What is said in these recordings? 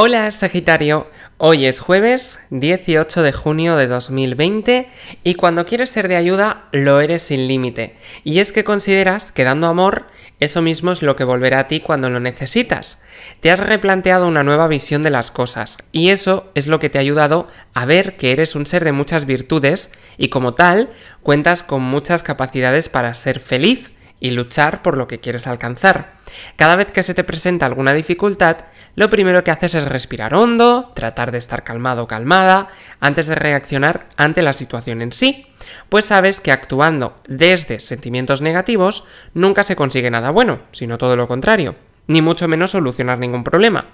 Hola Sagitario, hoy es jueves 18 de junio de 2020 y cuando quieres ser de ayuda lo eres sin límite. Y es que consideras que dando amor eso mismo es lo que volverá a ti cuando lo necesitas. Te has replanteado una nueva visión de las cosas y eso es lo que te ha ayudado a ver que eres un ser de muchas virtudes y como tal cuentas con muchas capacidades para ser feliz y luchar por lo que quieres alcanzar. Cada vez que se te presenta alguna dificultad, lo primero que haces es respirar hondo, tratar de estar calmado o calmada, antes de reaccionar ante la situación en sí, pues sabes que actuando desde sentimientos negativos nunca se consigue nada bueno, sino todo lo contrario ni mucho menos solucionar ningún problema.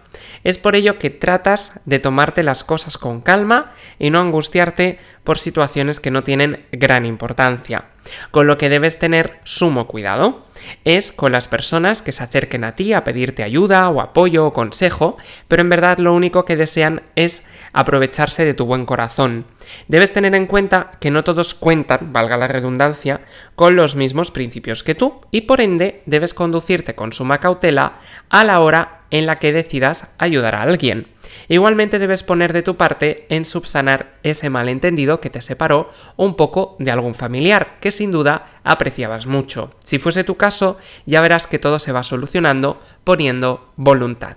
Es por ello que tratas de tomarte las cosas con calma y no angustiarte por situaciones que no tienen gran importancia con lo que debes tener sumo cuidado es con las personas que se acerquen a ti a pedirte ayuda o apoyo o consejo, pero en verdad lo único que desean es aprovecharse de tu buen corazón. Debes tener en cuenta que no todos cuentan, valga la redundancia, con los mismos principios que tú y por ende debes conducirte con suma cautela a la hora en la que decidas ayudar a alguien. Igualmente debes poner de tu parte en subsanar ese malentendido que te separó un poco de algún familiar, que sin duda apreciabas mucho. Si fuese tu caso, ya verás que todo se va solucionando poniendo voluntad.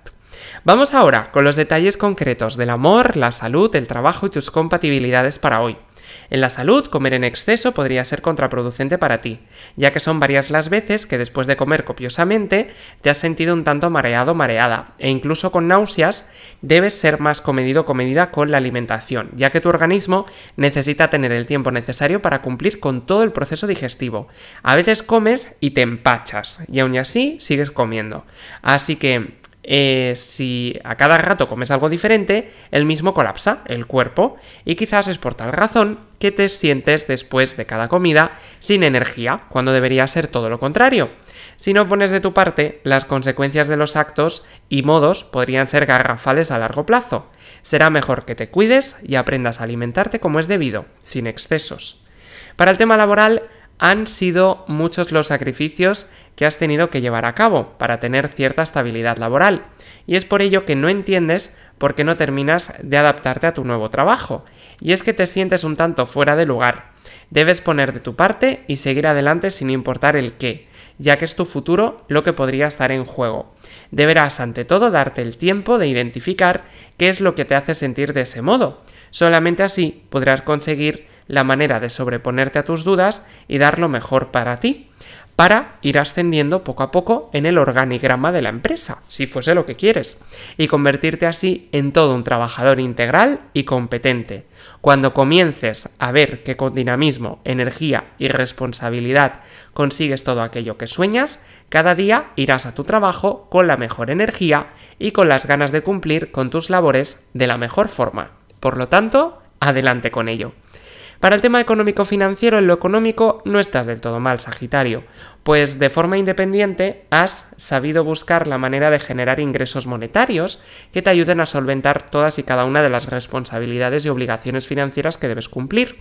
Vamos ahora con los detalles concretos del amor, la salud, el trabajo y tus compatibilidades para hoy. En la salud, comer en exceso podría ser contraproducente para ti, ya que son varias las veces que después de comer copiosamente te has sentido un tanto mareado mareada, e incluso con náuseas debes ser más comedido comedida con la alimentación, ya que tu organismo necesita tener el tiempo necesario para cumplir con todo el proceso digestivo. A veces comes y te empachas, y aún así sigues comiendo. Así que eh, si a cada rato comes algo diferente, el mismo colapsa, el cuerpo, y quizás es por tal razón que te sientes después de cada comida sin energía, cuando debería ser todo lo contrario. Si no pones de tu parte, las consecuencias de los actos y modos podrían ser garrafales a largo plazo. Será mejor que te cuides y aprendas a alimentarte como es debido, sin excesos. Para el tema laboral, han sido muchos los sacrificios que has tenido que llevar a cabo para tener cierta estabilidad laboral. Y es por ello que no entiendes por qué no terminas de adaptarte a tu nuevo trabajo. Y es que te sientes un tanto fuera de lugar. Debes poner de tu parte y seguir adelante sin importar el qué, ya que es tu futuro lo que podría estar en juego. Deberás ante todo darte el tiempo de identificar qué es lo que te hace sentir de ese modo. Solamente así podrás conseguir la manera de sobreponerte a tus dudas y dar lo mejor para ti, para ir ascendiendo poco a poco en el organigrama de la empresa, si fuese lo que quieres, y convertirte así en todo un trabajador integral y competente. Cuando comiences a ver que con dinamismo, energía y responsabilidad consigues todo aquello que sueñas, cada día irás a tu trabajo con la mejor energía y con las ganas de cumplir con tus labores de la mejor forma. Por lo tanto, adelante con ello. Para el tema económico-financiero, en lo económico no estás del todo mal, Sagitario, pues de forma independiente has sabido buscar la manera de generar ingresos monetarios que te ayuden a solventar todas y cada una de las responsabilidades y obligaciones financieras que debes cumplir.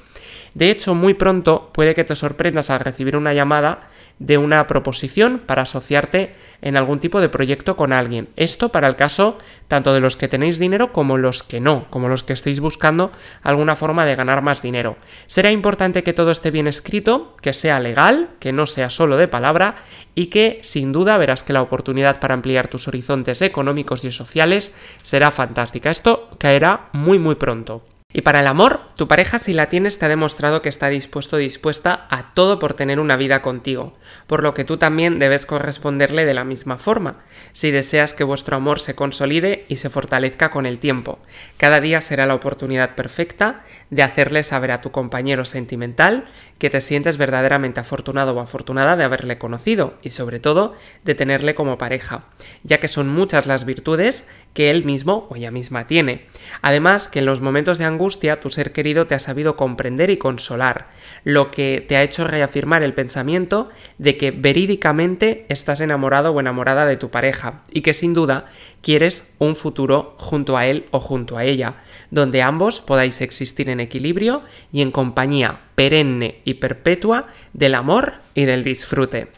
De hecho, muy pronto puede que te sorprendas al recibir una llamada de una proposición para asociarte en algún tipo de proyecto con alguien. Esto para el caso tanto de los que tenéis dinero como los que no, como los que estéis buscando alguna forma de ganar más dinero. Será importante que todo esté bien escrito, que sea legal, que no sea solo de palabra y que, sin duda, verás que la oportunidad para ampliar tus horizontes económicos y sociales será fantástica. Esto caerá muy muy pronto. Y para el amor, tu pareja si la tienes te ha demostrado que está dispuesto dispuesta a todo por tener una vida contigo, por lo que tú también debes corresponderle de la misma forma, si deseas que vuestro amor se consolide y se fortalezca con el tiempo. Cada día será la oportunidad perfecta de hacerle saber a tu compañero sentimental que te sientes verdaderamente afortunado o afortunada de haberle conocido y sobre todo de tenerle como pareja, ya que son muchas las virtudes que él mismo o ella misma tiene. Además que en los momentos de angustia tu ser querido te ha sabido comprender y consolar, lo que te ha hecho reafirmar el pensamiento de que verídicamente estás enamorado o enamorada de tu pareja y que sin duda quieres un futuro junto a él o junto a ella, donde ambos podáis existir en equilibrio y en compañía perenne y perpetua del amor y del disfrute.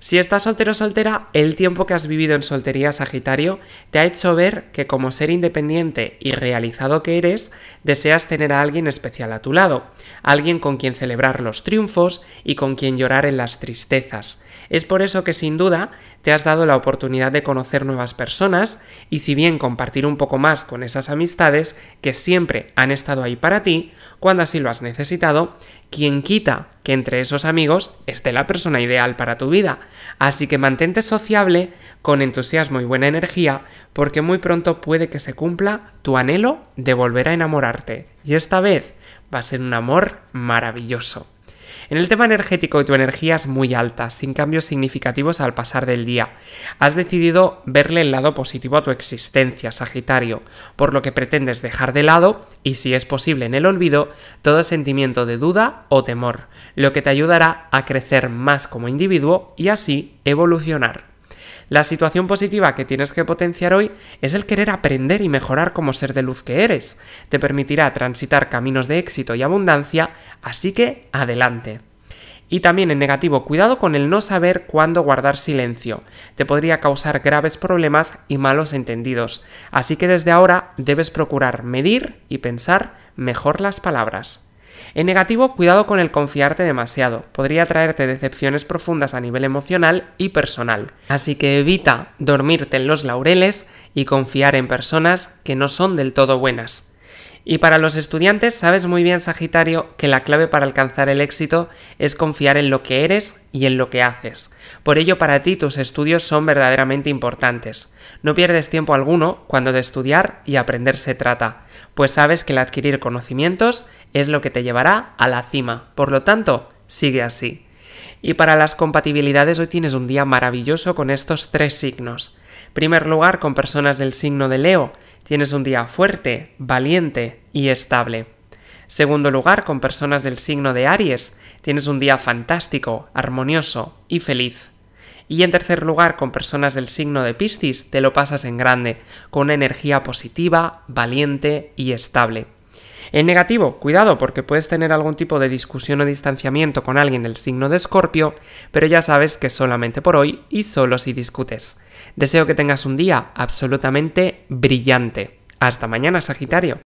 Si estás soltero o soltera, el tiempo que has vivido en soltería Sagitario te ha hecho ver que como ser independiente y realizado que eres, deseas tener a alguien especial a tu lado, alguien con quien celebrar los triunfos y con quien llorar en las tristezas. Es por eso que sin duda te has dado la oportunidad de conocer nuevas personas y si bien compartir un poco más con esas amistades que siempre han estado ahí para ti, cuando así lo has necesitado, quien quita que entre esos amigos esté la persona ideal para tu vida. Así que mantente sociable, con entusiasmo y buena energía, porque muy pronto puede que se cumpla tu anhelo de volver a enamorarte. Y esta vez va a ser un amor maravilloso. En el tema energético, tu energía es muy alta, sin cambios significativos al pasar del día. Has decidido verle el lado positivo a tu existencia, Sagitario, por lo que pretendes dejar de lado, y si es posible en el olvido, todo sentimiento de duda o temor, lo que te ayudará a crecer más como individuo y así evolucionar. La situación positiva que tienes que potenciar hoy es el querer aprender y mejorar como ser de luz que eres. Te permitirá transitar caminos de éxito y abundancia, así que adelante. Y también en negativo, cuidado con el no saber cuándo guardar silencio. Te podría causar graves problemas y malos entendidos. Así que desde ahora debes procurar medir y pensar mejor las palabras. En negativo, cuidado con el confiarte demasiado, podría traerte decepciones profundas a nivel emocional y personal. Así que evita dormirte en los laureles y confiar en personas que no son del todo buenas. Y para los estudiantes, sabes muy bien, Sagitario, que la clave para alcanzar el éxito es confiar en lo que eres y en lo que haces. Por ello, para ti tus estudios son verdaderamente importantes. No pierdes tiempo alguno cuando de estudiar y aprender se trata, pues sabes que el adquirir conocimientos es lo que te llevará a la cima. Por lo tanto, sigue así. Y para las compatibilidades hoy tienes un día maravilloso con estos tres signos. En primer lugar, con personas del signo de Leo, Tienes un día fuerte, valiente y estable. Segundo lugar, con personas del signo de Aries, tienes un día fantástico, armonioso y feliz. Y en tercer lugar, con personas del signo de Piscis, te lo pasas en grande, con una energía positiva, valiente y estable. En negativo, cuidado porque puedes tener algún tipo de discusión o distanciamiento con alguien del signo de Escorpio, pero ya sabes que solamente por hoy y solo si discutes. Deseo que tengas un día absolutamente brillante. Hasta mañana, Sagitario.